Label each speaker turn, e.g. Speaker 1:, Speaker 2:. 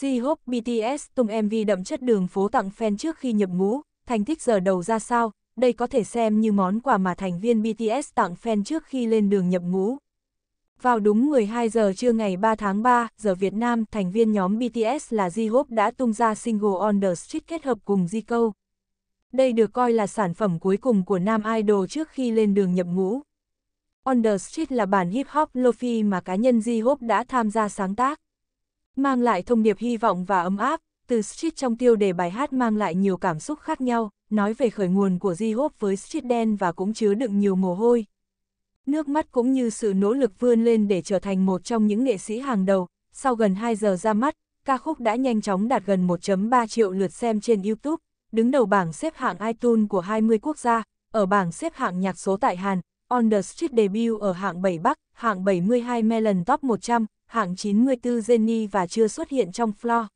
Speaker 1: J-Hope BTS tung MV đậm chất đường phố tặng fan trước khi nhập ngũ, thành tích giờ đầu ra sao, đây có thể xem như món quà mà thành viên BTS tặng fan trước khi lên đường nhập ngũ. Vào đúng 12 giờ trưa ngày 3 tháng 3, giờ Việt Nam, thành viên nhóm BTS là J-Hope đã tung ra single On The Street kết hợp cùng j Zico. Đây được coi là sản phẩm cuối cùng của nam idol trước khi lên đường nhập ngũ. On The Street là bản hip-hop lo-fi mà cá nhân J-Hope đã tham gia sáng tác mang lại thông điệp hy vọng và ấm áp, từ Street trong tiêu đề bài hát mang lại nhiều cảm xúc khác nhau, nói về khởi nguồn của J-Hope với Street đen và cũng chứa đựng nhiều mồ hôi. Nước mắt cũng như sự nỗ lực vươn lên để trở thành một trong những nghệ sĩ hàng đầu, sau gần 2 giờ ra mắt, ca khúc đã nhanh chóng đạt gần 1.3 triệu lượt xem trên YouTube, đứng đầu bảng xếp hạng iTunes của 20 quốc gia, ở bảng xếp hạng nhạc số tại Hàn, On The Street debut ở hạng 7 Bắc, hạng 72 Melon Top 100, hạng 94 Jenny và chưa xuất hiện trong floor.